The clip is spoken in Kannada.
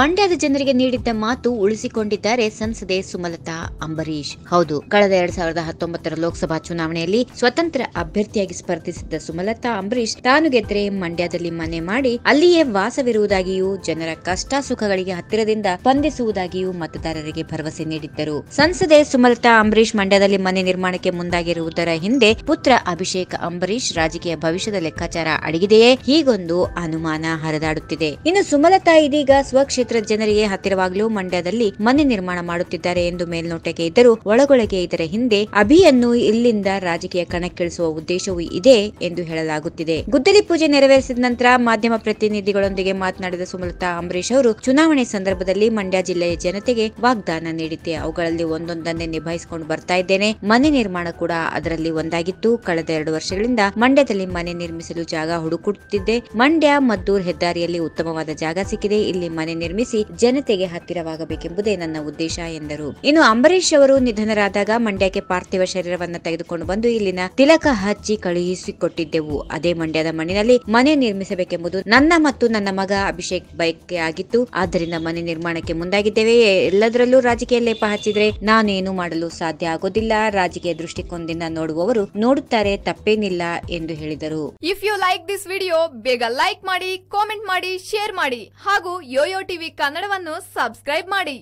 ಮಂಡ್ಯದ ಜನರಿಗೆ ನೀಡಿದ್ದ ಮಾತು ಉಳಿಸಿಕೊಂಡಿದ್ದಾರೆ ಸಂಸದೆ ಸುಮಲತಾ ಅಂಬರೀಶ್ ಹೌದು ಕಳೆದ ಎರಡ್ ಸಾವಿರದ ಹತ್ತೊಂಬತ್ತರ ಲೋಕಸಭಾ ಚುನಾವಣೆಯಲ್ಲಿ ಸ್ವತಂತ್ರ ಅಭ್ಯರ್ಥಿಯಾಗಿ ಸ್ಪರ್ಧಿಸಿದ್ದ ಸುಮಲತಾ ಅಂಬರೀಷ್ ತಾನು ಗೆದ್ದರೆ ಮಂಡ್ಯದಲ್ಲಿ ಮನೆ ಮಾಡಿ ಅಲ್ಲಿಯೇ ವಾಸವಿರುವುದಾಗಿಯೂ ಜನರ ಕಷ್ಟ ಸುಖಗಳಿಗೆ ಹತ್ತಿರದಿಂದ ಸ್ಪಂದಿಸುವುದಾಗಿಯೂ ಮತದಾರರಿಗೆ ಭರವಸೆ ನೀಡಿದ್ದರು ಸಂಸದೆ ಸುಮಲತಾ ಅಂಬರೀಷ್ ಮಂಡ್ಯದಲ್ಲಿ ಮನೆ ನಿರ್ಮಾಣಕ್ಕೆ ಮುಂದಾಗಿರುವುದರ ಹಿಂದೆ ಪುತ್ರ ಅಭಿಷೇಕ್ ಅಂಬರೀಷ್ ರಾಜಕೀಯ ಭವಿಷ್ಯದ ಲೆಕ್ಕಾಚಾರ ಅಡಗಿದೆಯೇ ಹೀಗೊಂದು ಅನುಮಾನ ಹರಿದಾಡುತ್ತಿದೆ ಇನ್ನು ಸುಮಲತಾ ಇದೀಗ ಸ್ವಕ್ಷೇತ್ರ ಕ್ಷೇತ್ರದ ಜನರಿಗೆ ಹತ್ತಿರವಾಗಲು ಮಂಡ್ಯದಲ್ಲಿ ಮನೆ ನಿರ್ಮಾಣ ಮಾಡುತ್ತಿದ್ದಾರೆ ಎಂದು ಮೇಲ್ನೋಟಕ್ಕೆ ಇದ್ದರೂ ಒಳಗೊಳಗೆ ಇದರ ಹಿಂದೆ ಅಭಿಯನ್ನು ಇಲ್ಲಿಂದ ರಾಜಕೀಯ ಕಣಕ್ಕಿಳಿಸುವ ಉದ್ದೇಶವೂ ಇದೆ ಎಂದು ಹೇಳಲಾಗುತ್ತಿದೆ ಗುದ್ದಲಿ ಪೂಜೆ ನೆರವೇರಿಸಿದ ನಂತರ ಮಾಧ್ಯಮ ಪ್ರತಿನಿಧಿಗಳೊಂದಿಗೆ ಮಾತನಾಡಿದ ಸುಮಲತಾ ಅಂಬರೀಷ್ ಅವರು ಚುನಾವಣೆ ಸಂದರ್ಭದಲ್ಲಿ ಮಂಡ್ಯ ಜಿಲ್ಲೆಯ ಜನತೆಗೆ ವಾಗ್ದಾನ ನೀಡಿದ್ದೆ ಅವುಗಳಲ್ಲಿ ಒಂದೊಂದನ್ನೇ ನಿಭಾಯಿಸಿಕೊಂಡು ಬರ್ತಾ ಇದ್ದೇನೆ ಮನೆ ನಿರ್ಮಾಣ ಕೂಡ ಅದರಲ್ಲಿ ಒಂದಾಗಿತ್ತು ಕಳೆದ ಎರಡು ವರ್ಷಗಳಿಂದ ಮಂಡ್ಯದಲ್ಲಿ ಮನೆ ನಿರ್ಮಿಸಲು ಜಾಗ ಹುಡುಕುತ್ತಿದ್ದೆ ಮಂಡ್ಯ ಮದ್ದೂರ್ ಹೆದ್ದಾರಿಯಲ್ಲಿ ಉತ್ತಮವಾದ ಜಾಗ ಸಿಕ್ಕಿದೆ ಇಲ್ಲಿ ಮನೆ ನಿರ್ಮಿಸಿ ಜನತೆಗೆ ಹತ್ತಿರವಾಗಬೇಕೆಂಬುದೇ ನನ್ನ ಉದ್ದೇಶ ಎಂದರು ಇನ್ನು ಅಂಬರೀಶ್ ಅವರು ನಿಧನರಾದಾಗ ಮಂಡ್ಯಕ್ಕೆ ಪಾರ್ಥಿವ ಶರೀರವನ್ನು ತೆಗೆದುಕೊಂಡು ಬಂದು ಇಲ್ಲಿನ ತಿಲಕ ಹಚ್ಚಿ ಕಳುಹಿಸಿಕೊಟ್ಟಿದ್ದೆವು ಅದೇ ಮಂಡ್ಯದ ಮಣ್ಣಿನಲ್ಲಿ ಮನೆ ನಿರ್ಮಿಸಬೇಕೆಂಬುದು ನನ್ನ ಮತ್ತು ನನ್ನ ಮಗ ಅಭಿಷೇಕ್ ಬೈಕ್ ಆಗಿತ್ತು ಆದ್ದರಿಂದ ಮನೆ ನಿರ್ಮಾಣಕ್ಕೆ ಮುಂದಾಗಿದ್ದೇವೆ ಎಲ್ಲದರಲ್ಲೂ ರಾಜಕೀಯ ಲೇಪ ಹಚ್ಚಿದ್ರೆ ನಾನೇನು ಮಾಡಲು ಸಾಧ್ಯ ಆಗೋದಿಲ್ಲ ರಾಜಕೀಯ ದೃಷ್ಟಿಕೋನದಿಂದ ನೋಡುವವರು ನೋಡುತ್ತಾರೆ ತಪ್ಪೇನಿಲ್ಲ ಎಂದು ಹೇಳಿದರು if you like this video ಬೇಗ ಲೈಕ್ ಮಾಡಿ ಕಾಮೆಂಟ್ ಮಾಡಿ ಶೇರ್ ಮಾಡಿ ಹಾಗೂ ಯೋಯೋ ಟಿವಿ ಟಿವಿ ಕನ್ನಡವನ್ನು ಸಬ್ಸ್ಕ್ರೈಬ್ ಮಾಡಿ